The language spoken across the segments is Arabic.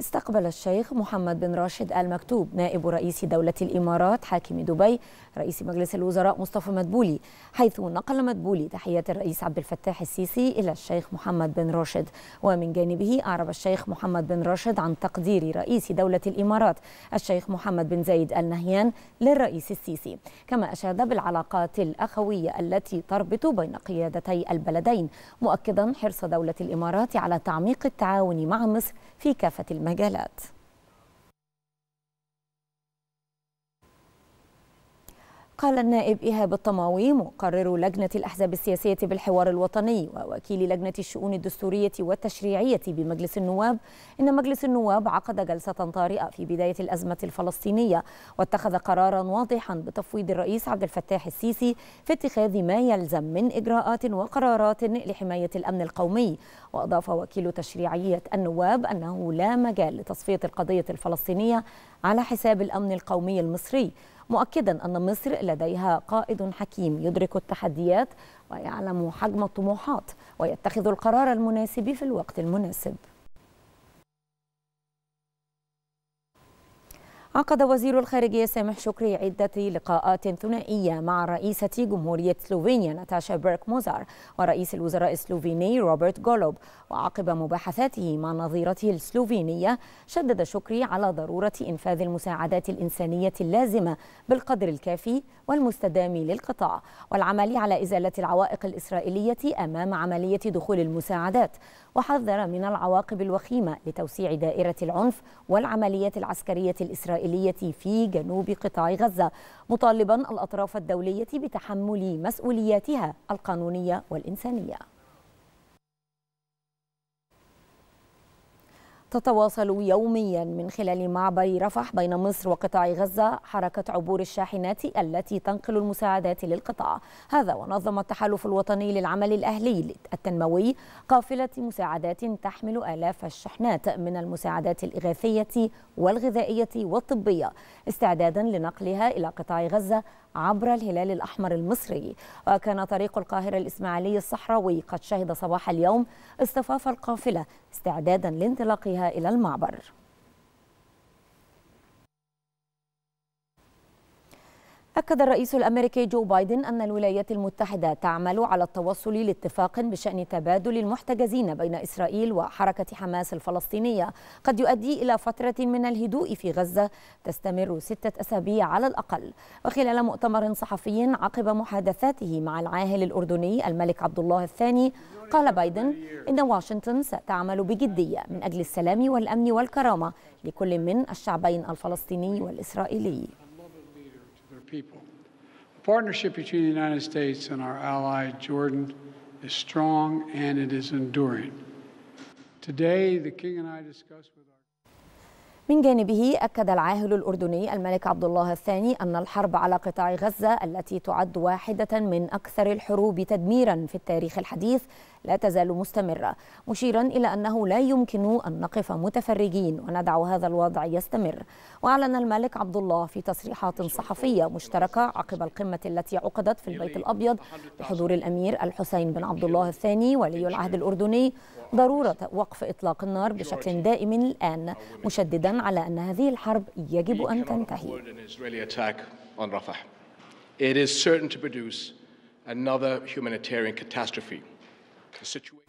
استقبل الشيخ محمد بن راشد آل مكتوب نائب رئيس دولة الإمارات حاكم دبي رئيس مجلس الوزراء مصطفى مدبولي حيث نقل مدبولي تحية الرئيس عبد الفتاح السيسي إلى الشيخ محمد بن راشد ومن جانبه أعرب الشيخ محمد بن راشد عن تقدير رئيس دولة الإمارات الشيخ محمد بن زايد آل نهيان للرئيس السيسي كما أشاد بالعلاقات الأخوية التي تربط بين قيادتي البلدين مؤكدا حرص دولة الإمارات على تعميق التعاون مع مصر في كافة المجالات المجالات قال النائب إيهاب الطماوي مقرر لجنة الأحزاب السياسية بالحوار الوطني ووكيل لجنة الشؤون الدستورية والتشريعية بمجلس النواب إن مجلس النواب عقد جلسة طارئة في بداية الأزمة الفلسطينية واتخذ قرارا واضحا بتفويض الرئيس عبد الفتاح السيسي في اتخاذ ما يلزم من إجراءات وقرارات لحماية الأمن القومي وأضاف وكيل تشريعية النواب أنه لا مجال لتصفية القضية الفلسطينية على حساب الأمن القومي المصري مؤكدا أن مصر لديها قائد حكيم يدرك التحديات ويعلم حجم الطموحات ويتخذ القرار المناسب في الوقت المناسب عقد وزير الخارجية سامح شكري عدة لقاءات ثنائية مع رئيسة جمهورية سلوفينيا ناتاشا بيرك موزار ورئيس الوزراء السلوفيني روبرت جولوب وعقب مباحثاته مع نظيرته السلوفينية شدد شكري على ضرورة إنفاذ المساعدات الإنسانية اللازمة بالقدر الكافي والمستدام للقطاع والعمل على إزالة العوائق الإسرائيلية أمام عملية دخول المساعدات وحذر من العواقب الوخيمة لتوسيع دائرة العنف والعمليات العسكرية الإسرائيلية في جنوب قطاع غزة مطالبا الأطراف الدولية بتحمل مسؤولياتها القانونية والإنسانية تتواصل يوميا من خلال معبر رفح بين مصر وقطاع غزة حركة عبور الشاحنات التي تنقل المساعدات للقطاع هذا ونظم التحالف الوطني للعمل الأهلي التنموي قافلة مساعدات تحمل آلاف الشحنات من المساعدات الإغاثية والغذائية والطبية استعدادا لنقلها إلى قطاع غزة عبر الهلال الأحمر المصري وكان طريق القاهرة الإسماعيلي الصحراوي قد شهد صباح اليوم اصطفاف القافلة استعدادا لانطلاقها إلى المعبر أكد الرئيس الأمريكي جو بايدن أن الولايات المتحدة تعمل على التوصل لاتفاق بشأن تبادل المحتجزين بين إسرائيل وحركة حماس الفلسطينية قد يؤدي إلى فترة من الهدوء في غزة تستمر ستة أسابيع على الأقل وخلال مؤتمر صحفي عقب محادثاته مع العاهل الأردني الملك عبد الله الثاني قال بايدن إن واشنطن ستعمل بجدية من أجل السلام والأمن والكرامة لكل من الشعبين الفلسطيني والإسرائيلي people. The partnership between the United States and our ally Jordan is strong and it is enduring. Today, the King and I discussed with من جانبه أكد العاهل الأردني الملك عبد الله الثاني أن الحرب على قطاع غزة التي تعد واحدة من أكثر الحروب تدميرا في التاريخ الحديث لا تزال مستمرة مشيرا إلى أنه لا يمكن أن نقف متفرجين وندع هذا الوضع يستمر وأعلن الملك عبد الله في تصريحات صحفية مشتركة عقب القمة التي عقدت في البيت الأبيض بحضور الأمير الحسين بن عبد الله الثاني ولي العهد الأردني ضرورة وقف إطلاق النار بشكل دائم الآن مشددا جميعا على أن هذه الحرب يجب أن تنتهي It is certain to produce another humanitarian catastrophe. The situation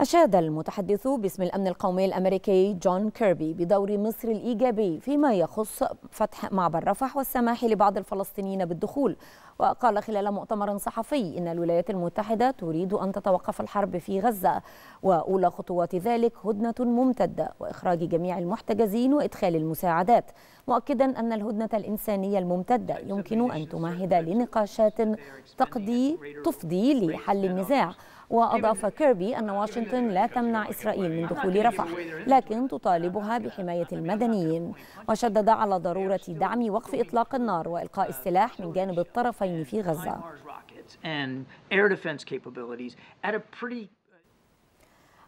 أشاد المتحدث باسم الأمن القومي الأمريكي جون كيربي بدور مصر الإيجابي فيما يخص فتح معبر رفح والسماح لبعض الفلسطينيين بالدخول وقال خلال مؤتمر صحفي إن الولايات المتحدة تريد أن تتوقف الحرب في غزة وأولى خطوات ذلك هدنة ممتدة وإخراج جميع المحتجزين وإدخال المساعدات مؤكدا أن الهدنة الإنسانية الممتدة يمكن أن تمهد لنقاشات تقضي تفضي لحل النزاع وأضاف كيربي أن واشنطن لا تمنع إسرائيل من دخول رفح لكن تطالبها بحماية المدنيين وشدد على ضرورة دعم وقف إطلاق النار وإلقاء السلاح من جانب الطرفين في غزة.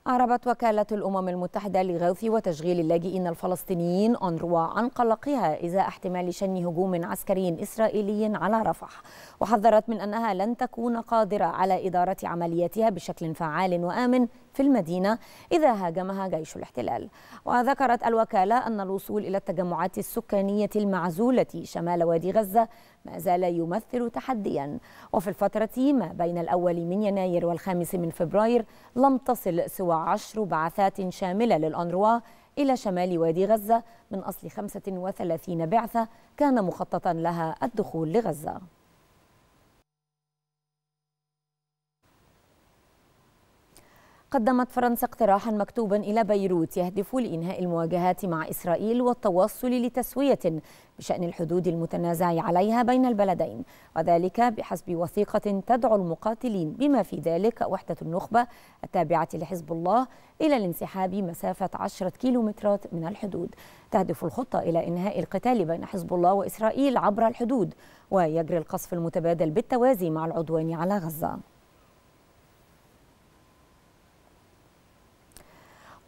أعربت وكالة الأمم المتحدة لغوث وتشغيل اللاجئين الفلسطينيين أنروا عن قلقها إزاء احتمال شن هجوم عسكري إسرائيلي على رفح وحذرت من أنها لن تكون قادرة على إدارة عملياتها بشكل فعال وآمن في المدينة إذا هاجمها جيش الاحتلال وذكرت الوكالة أن الوصول إلى التجمعات السكانية المعزولة شمال وادي غزة ما زال يمثل تحديا وفي الفترة ما بين الأول من يناير والخامس من فبراير لم تصل سوى عشر بعثات شاملة للأنروا إلى شمال وادي غزة من أصل 35 بعثة كان مخططا لها الدخول لغزة قدمت فرنسا اقتراحا مكتوبا إلى بيروت يهدف لإنهاء المواجهات مع إسرائيل والتوصل لتسوية بشأن الحدود المتنازع عليها بين البلدين وذلك بحسب وثيقة تدعو المقاتلين بما في ذلك وحدة النخبة التابعة لحزب الله إلى الانسحاب مسافة عشرة كيلومترات من الحدود تهدف الخطة إلى إنهاء القتال بين حزب الله وإسرائيل عبر الحدود ويجري القصف المتبادل بالتوازي مع العدوان على غزة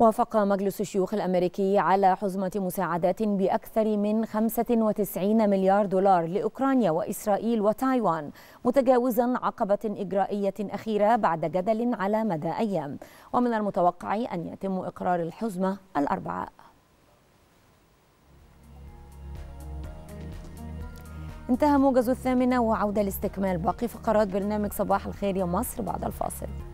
وافق مجلس الشيوخ الأمريكي على حزمة مساعدات بأكثر من 95 مليار دولار لأوكرانيا وإسرائيل وتايوان متجاوزا عقبة إجرائية أخيرة بعد جدل على مدى أيام ومن المتوقع أن يتم إقرار الحزمة الأربعاء انتهى موجز الثامنة وعودة لاستكمال باقي فقرات برنامج صباح الخير يا مصر بعد الفاصل